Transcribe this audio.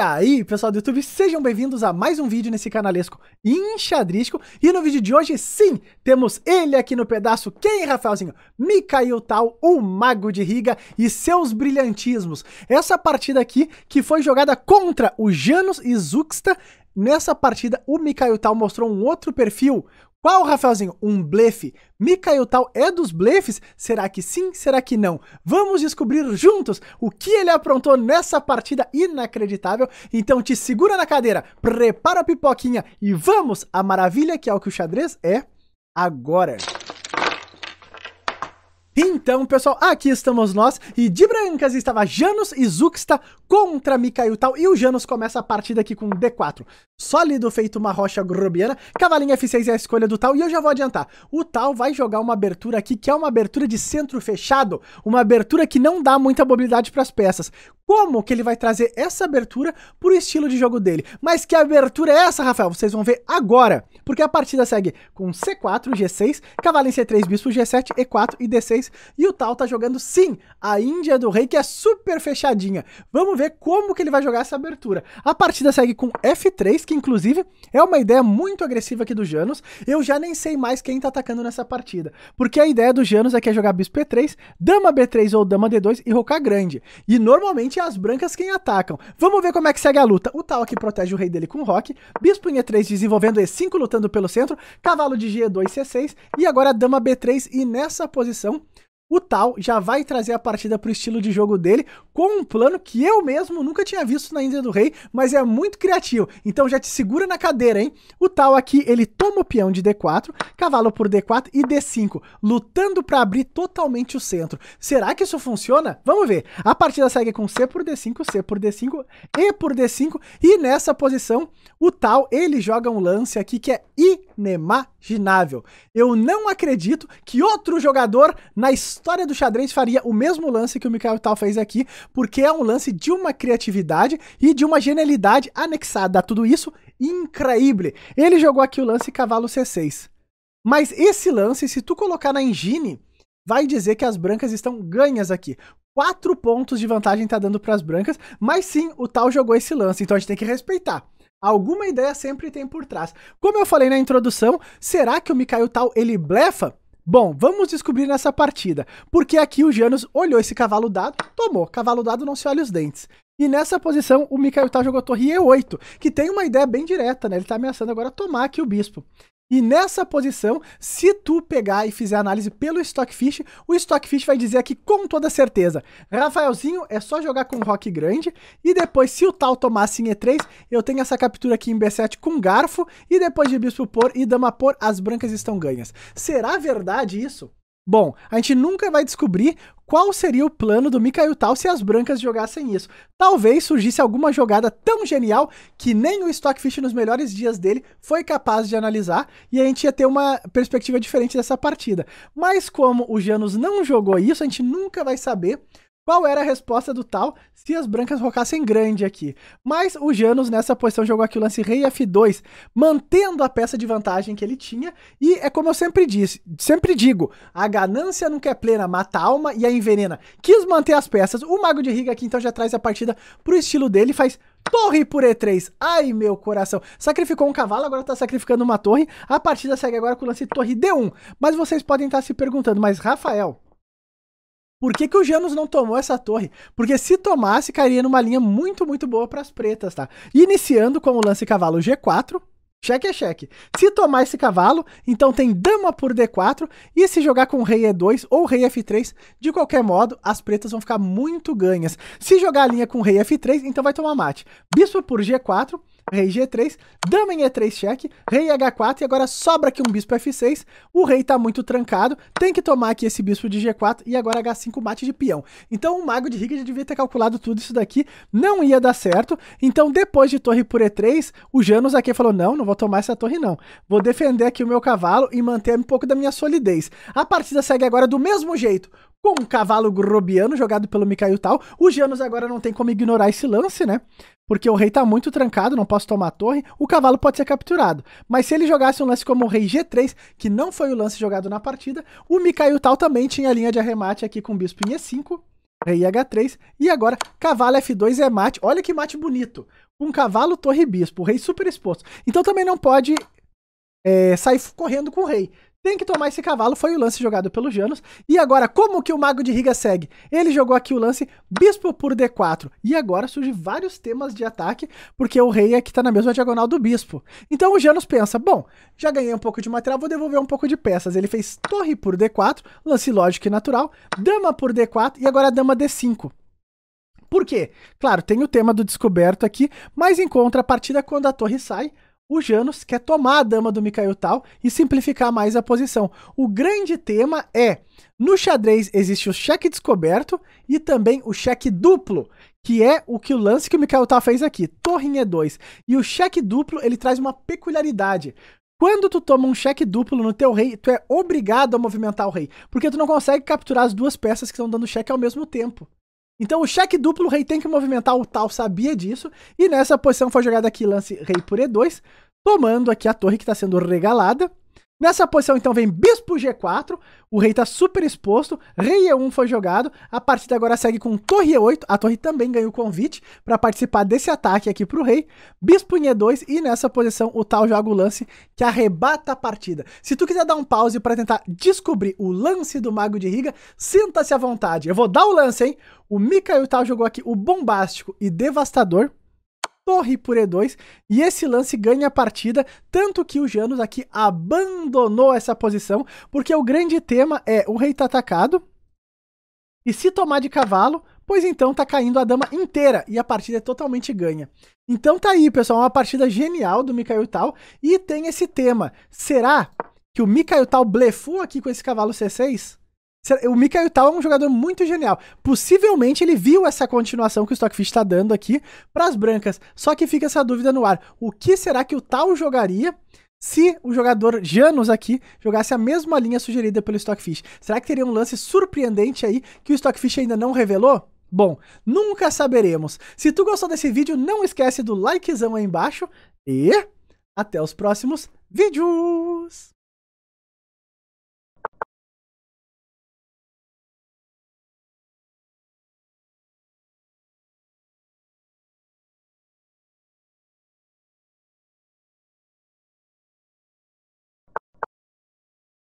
aí, pessoal do YouTube, sejam bem-vindos a mais um vídeo nesse canalesco enxadrístico. E no vídeo de hoje, sim, temos ele aqui no pedaço, quem, Rafaelzinho? Mikhail Tal, o Mago de Riga e seus brilhantismos. Essa partida aqui, que foi jogada contra o Janus e Zuxta, Nessa partida, o Mikhail Tal mostrou um outro perfil, qual, Rafaelzinho? Um blefe. Mikael Tal é dos blefes? Será que sim? Será que não? Vamos descobrir juntos o que ele aprontou nessa partida inacreditável. Então te segura na cadeira, prepara a pipoquinha e vamos à maravilha que é o que o xadrez é agora. Então, pessoal, aqui estamos nós e de brancas estava Janus e Zuxta contra Mikhail Tal e o Janus começa a partida aqui com D4. Sólido feito uma rocha grobiana, cavalinho F6 é a escolha do Tal e eu já vou adiantar. O Tal vai jogar uma abertura aqui que é uma abertura de centro fechado, uma abertura que não dá muita mobilidade para as peças como que ele vai trazer essa abertura pro estilo de jogo dele. Mas que abertura é essa, Rafael? Vocês vão ver agora, porque a partida segue com C4, G6, cavalo em C3, bispo G7, E4 e D6, e o tal tá jogando sim a Índia do Rei, que é super fechadinha. Vamos ver como que ele vai jogar essa abertura. A partida segue com F3, que inclusive é uma ideia muito agressiva aqui do Janus. Eu já nem sei mais quem tá atacando nessa partida, porque a ideia do Janus é que é jogar bispo E3, dama B3 ou dama D2 e rocar grande. E normalmente as brancas quem atacam. Vamos ver como é que segue a luta. O tal que protege o rei dele com o Rock, bispo em E3 desenvolvendo E5 lutando pelo centro, cavalo de G2 C6 e agora dama B3 e nessa posição o tal já vai trazer a partida para o estilo de jogo dele com um plano que eu mesmo nunca tinha visto na Índia do Rei, mas é muito criativo. Então já te segura na cadeira, hein? O tal aqui, ele toma o peão de D4, cavalo por D4 e D5, lutando para abrir totalmente o centro. Será que isso funciona? Vamos ver. A partida segue com C por D5, C por D5, E por D5 e nessa posição o tal, ele joga um lance aqui que é inimaginável. Eu não acredito que outro jogador na história do xadrez faria o mesmo lance que o Michael Tal fez aqui, porque é um lance de uma criatividade e de uma genialidade anexada a tudo isso increíble. Ele jogou aqui o lance cavalo C6. Mas esse lance, se tu colocar na engine, vai dizer que as brancas estão ganhas aqui. Quatro pontos de vantagem tá dando para as brancas, mas sim, o tal jogou esse lance, então a gente tem que respeitar. Alguma ideia sempre tem por trás. Como eu falei na introdução, será que o Mikhail Tal ele blefa? Bom, vamos descobrir nessa partida, porque aqui o Janus olhou esse cavalo dado, tomou, cavalo dado não se olha os dentes. E nessa posição o Mikhail Tal jogou torre E8, que tem uma ideia bem direta, né? Ele tá ameaçando agora tomar aqui o bispo. E nessa posição, se tu pegar e fizer análise pelo Stockfish, o Stockfish vai dizer aqui com toda certeza, Rafaelzinho é só jogar com Rock grande, e depois se o tal tomasse em E3, eu tenho essa captura aqui em B7 com garfo, e depois de Bispo por e Dama por, as brancas estão ganhas. Será verdade isso? Bom, a gente nunca vai descobrir qual seria o plano do Mikhail Tal se as brancas jogassem isso. Talvez surgisse alguma jogada tão genial que nem o Stockfish nos melhores dias dele foi capaz de analisar e a gente ia ter uma perspectiva diferente dessa partida. Mas como o Janus não jogou isso, a gente nunca vai saber qual era a resposta do tal se as brancas rocassem grande aqui? Mas o Janus nessa posição jogou aqui o lance rei f2, mantendo a peça de vantagem que ele tinha, e é como eu sempre disse, sempre digo, a ganância nunca é plena, mata a alma e a envenena. Quis manter as peças. O mago de Riga aqui então já traz a partida pro estilo dele, faz Torre por E3. Ai, meu coração. Sacrificou um cavalo, agora tá sacrificando uma torre. A partida segue agora com o lance torre D1. Mas vocês podem estar se perguntando, mas Rafael, por que, que o Janus não tomou essa torre? Porque se tomasse, cairia numa linha muito, muito boa para as pretas, tá? Iniciando com o lance cavalo G4, Cheque é cheque. Se tomar esse cavalo, então tem dama por d4, e se jogar com rei e2 ou rei f3, de qualquer modo, as pretas vão ficar muito ganhas. Se jogar a linha com rei f3, então vai tomar mate. Bispo por g4, rei g3, dama em e3 cheque, rei h4 e agora sobra aqui um bispo f6. O rei tá muito trancado, tem que tomar aqui esse bispo de g4 e agora h5 mate de peão. Então o mago de Riga já devia ter calculado tudo isso daqui, não ia dar certo. Então depois de torre por e3, o Janus aqui falou: "Não, não vou tomar essa torre, não. Vou defender aqui o meu cavalo e manter um pouco da minha solidez. A partida segue agora do mesmo jeito. Com o cavalo grobiano jogado pelo Mikhail Tal. Os Janos agora não tem como ignorar esse lance, né? Porque o rei tá muito trancado, não posso tomar a torre. O cavalo pode ser capturado. Mas se ele jogasse um lance como o rei G3, que não foi o lance jogado na partida, o Mikhail Tal também tinha linha de arremate aqui com o bispo em E5. Rei H3. E agora, cavalo F2 é mate. Olha que mate bonito. Um cavalo, torre bispo. O rei super exposto. Então também não pode é, sair correndo com o rei. Tem que tomar esse cavalo, foi o lance jogado pelo Janos. E agora, como que o Mago de Riga segue? Ele jogou aqui o lance Bispo por D4. E agora surgem vários temas de ataque, porque o rei aqui é tá na mesma diagonal do Bispo. Então o Janos pensa, bom, já ganhei um pouco de material, vou devolver um pouco de peças. Ele fez Torre por D4, lance lógico e natural, Dama por D4 e agora Dama D5. Por quê? Claro, tem o tema do descoberto aqui, mas em contrapartida, quando a torre sai, o Janus quer tomar a dama do Mikhail Tal e simplificar mais a posição. O grande tema é: no xadrez existe o cheque descoberto e também o cheque duplo, que é o que o lance que o Mikhail Tal fez aqui, torrinha 2. E o cheque duplo, ele traz uma peculiaridade. Quando tu toma um cheque duplo no teu rei, tu é obrigado a movimentar o rei, porque tu não consegue capturar as duas peças que estão dando cheque ao mesmo tempo. Então o cheque duplo, o rei tem que movimentar o tal, sabia disso. E nessa posição foi jogado aqui lance rei por e2, tomando aqui a torre que está sendo regalada. Nessa posição, então, vem bispo G4, o rei tá super exposto, rei E1 foi jogado, a partida agora segue com torre E8, a torre também ganhou o convite para participar desse ataque aqui pro rei, bispo em E2 e nessa posição o tal joga o lance que arrebata a partida. Se tu quiser dar um pause para tentar descobrir o lance do mago de Riga, sinta-se à vontade. Eu vou dar o lance, hein? O Mikael Tal jogou aqui o bombástico e devastador, corre por E2 e esse lance ganha a partida, tanto que o Janus aqui abandonou essa posição, porque o grande tema é o rei tá atacado, e se tomar de cavalo, pois então tá caindo a dama inteira e a partida é totalmente ganha. Então tá aí, pessoal, uma partida genial do Mikhail Tal e tem esse tema. Será que o Mikhail Tal blefou aqui com esse cavalo C6? O Mikael Tal é um jogador muito genial. Possivelmente ele viu essa continuação que o Stockfish está dando aqui para as brancas. Só que fica essa dúvida no ar. O que será que o Tal jogaria se o jogador Janus aqui jogasse a mesma linha sugerida pelo Stockfish? Será que teria um lance surpreendente aí que o Stockfish ainda não revelou? Bom, nunca saberemos. Se tu gostou desse vídeo, não esquece do likezão aí embaixo e até os próximos vídeos!